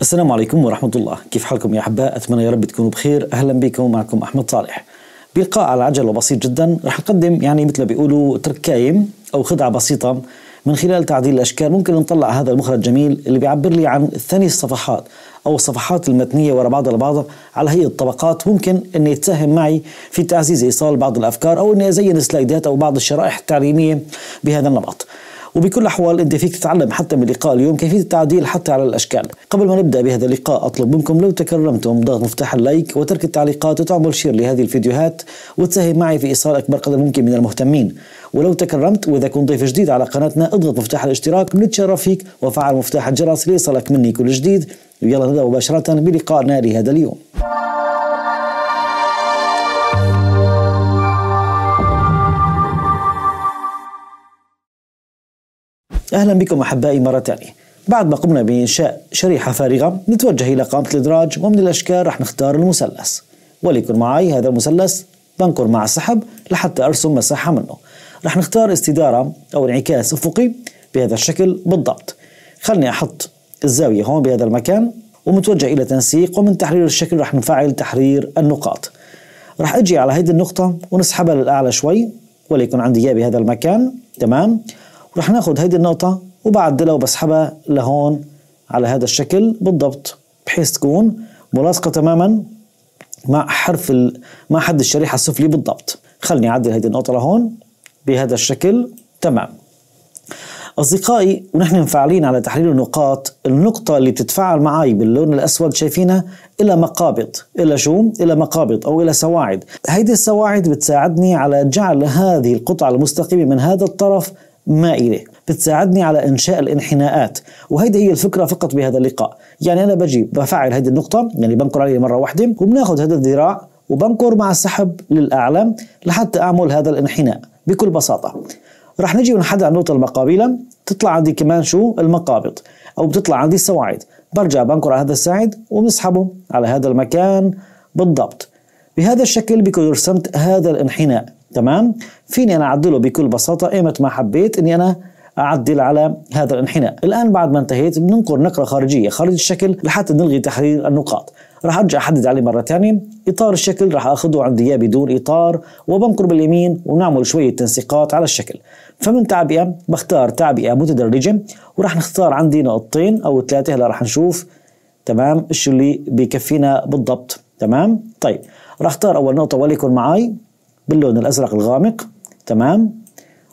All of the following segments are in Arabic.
السلام عليكم ورحمة الله كيف حالكم يا أحباء أتمنى يا رب تكونوا بخير أهلا بكم معكم أحمد صالح بلقاء على عجلة وبسيط جدا رح نقدم يعني مثل ما بيقولوا تركايم أو خدعة بسيطة من خلال تعديل الأشكال ممكن نطلع هذا المخرج الجميل اللي بيعبر لي عن ثاني الصفحات أو الصفحات المتنية وراء بعضها لبعضها على هيئة الطبقات ممكن أن يتساهم معي في تعزيز إيصال بعض الأفكار أو أني أزين سلايدات أو بعض الشرائح التعليمية بهذا النمط وبكل الأحوال أنت فيك تتعلم حتى من لقاء اليوم كيفية التعديل حتى على الأشكال قبل ما نبدأ بهذا اللقاء أطلب منكم لو تكرمتم ضغط مفتاح اللايك وترك التعليقات وتعمل شير لهذه الفيديوهات وتساهم معي في إيصال أكبر قدر ممكن من المهتمين ولو تكرمت وإذا كنت ضيف جديد على قناتنا اضغط مفتاح الاشتراك نتشرف فيك وفعل مفتاح الجرس ليصلك مني كل جديد ويلا نبدأ مباشرة بلقائنا لهذا اليوم أهلا بكم أحبائي مرة ثانية بعد ما قمنا بإنشاء شريحة فارغة نتوجه إلى قامة الإدراج ومن الأشكال رح نختار المثلث وليكن معي هذا المثلث بنقر مع السحب لحتى أرسم مساحة منه رح نختار استدارة أو انعكاس أفقي بهذا الشكل بالضبط خلني أحط الزاوية هون بهذا المكان ومتوجه إلى تنسيق ومن تحرير الشكل رح نفعل تحرير النقاط رح أجي على هيدي النقطة ونسحبها للأعلى شوي وليكن عندي إياه بهذا المكان تمام رح ناخذ هيدي النقطة وبعدلها وبسحبها لهون على هذا الشكل بالضبط بحيث تكون ملاصقة تماما مع حرف مع حد الشريحة السفلي بالضبط خلني أعدل هيدي النقطة لهون بهذا الشكل تمام أصدقائي ونحن مفعلين على تحليل النقاط النقطة اللي بتتفاعل معي باللون الأسود شايفينها إلى مقابض إلى شو؟ إلى مقابض أو إلى سواعد هيدي السواعد بتساعدني على جعل هذه القطعة المستقيمة من هذا الطرف مائلة بتساعدني على إنشاء الانحناءات وهيدي هي الفكرة فقط بهذا اللقاء يعني أنا بجي بفعل هذه النقطة يعني بنقر عليها مرة واحدة وبناخذ هذا الذراع وبنقر مع السحب للأعلى لحتى أعمل هذا الانحناء بكل بساطة رح نجي ونحدد على النقطة المقابلة تطلع عندي كمان شو المقابض أو بتطلع عندي السواعد برجع بنقر على هذا الساعد وبنسحبه على هذا المكان بالضبط بهذا الشكل بيكون رسمت هذا الانحناء تمام فيني انا اعدله بكل بساطه ايمت ما حبيت اني انا اعدل على هذا الانحناء الان بعد ما انتهيت بننقر نقره خارجيه خارج الشكل لحتى نلغي تحرير النقاط راح ارجع احدد عليه مره ثانيه اطار الشكل راح اخذه عندي اياه بدون اطار وبنقر باليمين ونعمل شويه تنسيقات على الشكل فمن تعبئه بختار تعبئه متدرجه وراح نختار عندي نقطتين او ثلاثه هلا راح نشوف تمام شو اللي بكفينا بالضبط تمام طيب راح اختار اول نقطه وليكن معي باللون الازرق الغامق تمام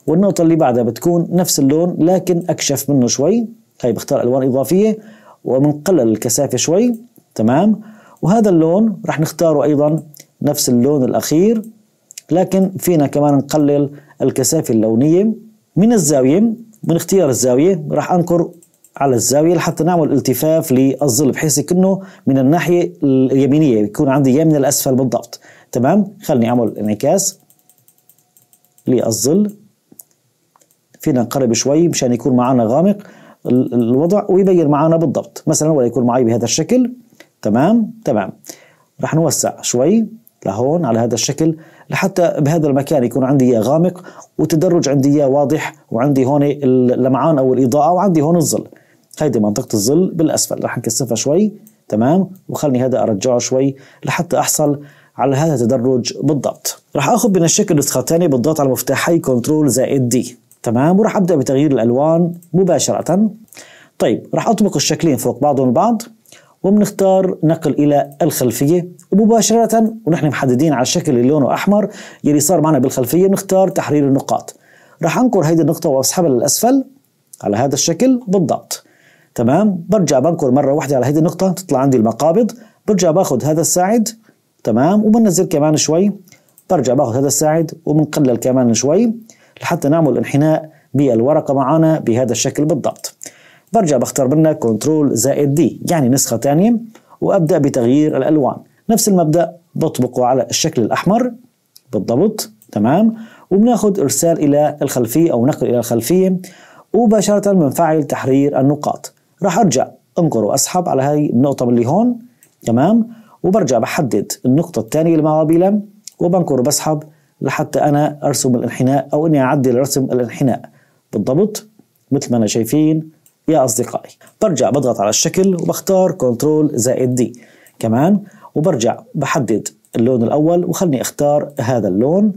والنقطه اللي بعدها بتكون نفس اللون لكن اكشف منه شوي هاي بختار الوان اضافيه وبنقلل الكثافه شوي تمام وهذا اللون رح نختاره ايضا نفس اللون الاخير لكن فينا كمان نقلل الكثافه اللونيه من الزاويه من اختيار الزاويه راح انقر على الزاوية لحتى نعمل التفاف للظل بحيث انه من الناحية اليمينية يكون عندي يمين من الأسفل بالضبط تمام خليني اعمل انعكاس للظل فينا نقرب شوي مشان يكون معنا غامق الوضع ويبين معنا بالضبط مثلا ولا يكون معي بهذا الشكل تمام تمام رح نوسع شوي لهون على هذا الشكل لحتى بهذا المكان يكون عندي اياه غامق وتدرج عندي اياه واضح وعندي هون اللمعان او الاضاءه وعندي هون الظل هيدي منطقه الظل بالاسفل رح نكثفها شوي تمام وخلني هذا ارجعه شوي لحتى احصل على هذا التدرج بالضبط راح اخذ من الشكل نسخه ثانيه بالضغط على مفتاحي كنترول زائد دي تمام وراح ابدا بتغيير الالوان مباشره طيب راح اطبق الشكلين فوق بعضهم البعض وبنختار نقل الى الخلفيه ومباشره ونحن محددين على الشكل اللي لونه احمر يلي صار معنا بالخلفيه بنختار تحرير النقاط راح انقر هيدي النقطه واسحبها للاسفل على هذا الشكل بالضبط تمام برجع بنقر مره واحده على هيدي النقطه تطلع عندي المقابض برجع باخذ هذا الساعد تمام وبنزل كمان شوي برجع باخذ هذا الساعد وبنقلل كمان شوي لحتى نعمل انحناء بالورقة معنا بهذا الشكل بالضبط برجع بختار منها كنترول زائد دي يعني نسخة ثانية وأبدأ بتغيير الألوان نفس المبدأ بطبقه على الشكل الأحمر بالضبط تمام وبناخذ إرسال إلى الخلفية أو نقل إلى الخلفية ومباشرة بنفعل تحرير النقاط راح أرجع أنقر وأسحب على هاي النقطة اللي هون تمام وبرجع بحدد النقطة الثانية اللي معها بيلم وبنكر وبسحب لحتى أنا أرسم الانحناء أو إني أعدل رسم الانحناء بالضبط مثل ما أنا شايفين يا أصدقائي برجع بضغط على الشكل وبختار كنترول زائد دي كمان وبرجع بحدد اللون الأول وخلني أختار هذا اللون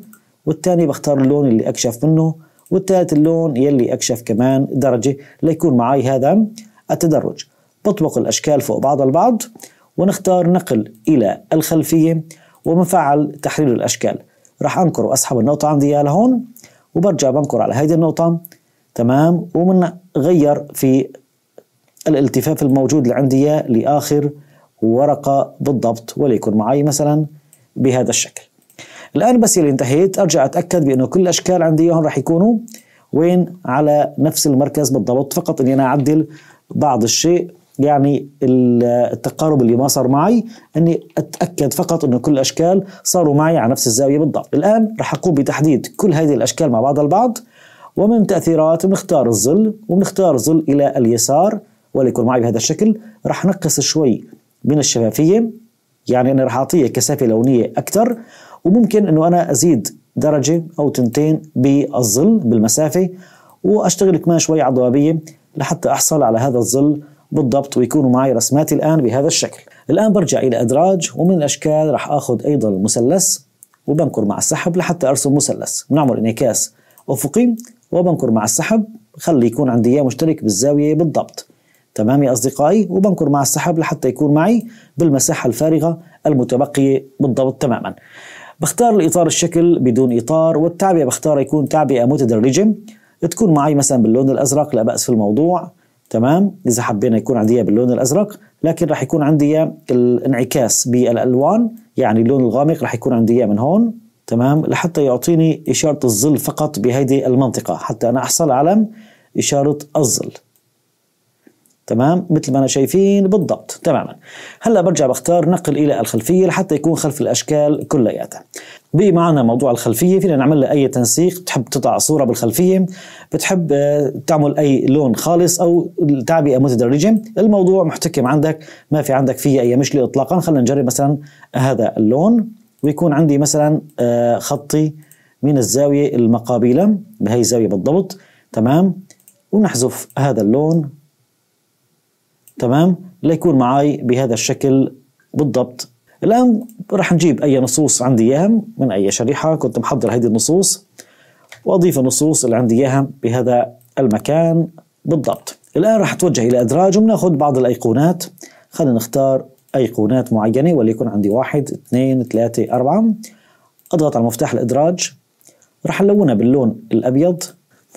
والثاني بختار اللون اللي أكشف منه والثالث اللون يلي أكشف كمان درجة ليكون معي هذا التدرج بطبق الأشكال فوق بعض البعض ونختار نقل إلى الخلفية ومنفعل تحرير الأشكال راح أنقر وأسحب النقطة عندي إياها لهون وبرجع بنقر على هيدي النقطة تمام ومنغير في الالتفاف الموجود اللي عندي إياه لآخر ورقة بالضبط وليكن معي مثلا بهذا الشكل الآن بس اللي انتهيت أرجع أتأكد بأنه كل الأشكال عندي إياهم راح يكونوا وين على نفس المركز بالضبط فقط اني انا اعدل بعض الشيء يعني التقارب اللي ما صار معي اني اتاكد فقط انه كل الاشكال صاروا معي على نفس الزاويه بالضبط الان رح اقوم بتحديد كل هذه الاشكال مع بعض البعض ومن تاثيرات بنختار الظل وبنختار ظل الى اليسار وليكن معي بهذا الشكل رح نقص شوي من الشفافيه يعني انا رح اعطيه كثافه لونيه اكثر وممكن انه انا ازيد درجه او تنتين بالظل بالمسافه واشتغل كمان شوي على الضبابيه لحتى احصل على هذا الظل بالضبط ويكونوا معي رسماتي الآن بهذا الشكل الآن برجع إلى أدراج ومن الأشكال راح أخذ أيضا المثلث وبنكر مع السحب لحتى أرسم مثلث بنعمل انعكاس أفقي وبنكر مع السحب خلي يكون عندي إياه مشترك بالزاوية بالضبط تمام يا أصدقائي وبنكر مع السحب لحتى يكون معي بالمساحة الفارغة المتبقية بالضبط تماما بختار الإطار الشكل بدون إطار والتعبئة بختار يكون تعبئة متدرجة تكون معي مثلا باللون الأزرق لا بأس في الموضوع تمام اذا حبينا يكون عندي اياه باللون الازرق لكن راح يكون عندي اياه الانعكاس بالالوان يعني اللون الغامق راح يكون عندي اياه من هون تمام لحتى يعطيني اشاره الظل فقط بهذه المنطقه حتى انا احصل على اشاره الظل تمام مثل ما انا شايفين بالضبط تماما هلا برجع بختار نقل الى الخلفيه لحتى يكون خلف الاشكال كلياتها بمعنى موضوع الخلفيه فينا نعمل لها اي تنسيق بتحب تضع صوره بالخلفيه بتحب آه، تعمل اي لون خالص او تعبئه متدرجه الموضوع محتكم عندك ما في عندك فيه اي مشكله اطلاقا خلينا نجرب مثلا هذا اللون ويكون عندي مثلا آه، خطي من الزاويه المقابله بهي الزاويه بالضبط تمام ونحذف هذا اللون تمام ليكون معي بهذا الشكل بالضبط الآن راح نجيب أي نصوص عندي إياها من أي شريحة كنت محضر هذه النصوص وأضيف النصوص اللي عندي إياها بهذا المكان بالضبط الآن راح أتوجه إلى أدراج وبناخذ بعض الأيقونات خلينا نختار أيقونات معينة وليكن عندي واحد اثنين ثلاثة أربعة أضغط على مفتاح الإدراج راح نلونها باللون الأبيض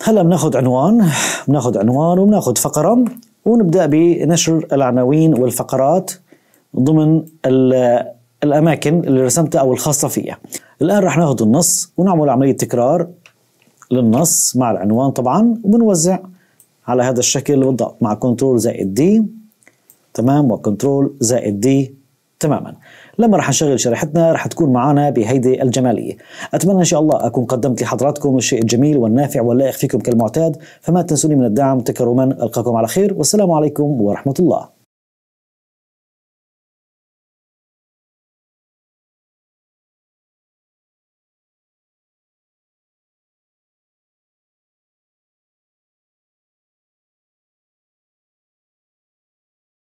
هلا بناخذ عنوان بناخذ عنوان وبناخذ فقرة ونبدأ بنشر العناوين والفقرات ضمن الأماكن اللي رسمتها أو الخاصة فيها الآن رح ناخذ النص ونعمل عملية تكرار للنص مع العنوان طبعا وبنوزع على هذا الشكل بالضبط مع كنترول زائد دي تمام وكنترول زائد دي تماما لما رح نشغل شريحتنا رح تكون معنا بهيدي الجمالية أتمنى إن شاء الله أكون قدمت لحضراتكم الشيء الجميل والنافع واللائق فيكم كالمعتاد فما تنسوني من الدعم تكرما ألقاكم على خير والسلام عليكم ورحمة الله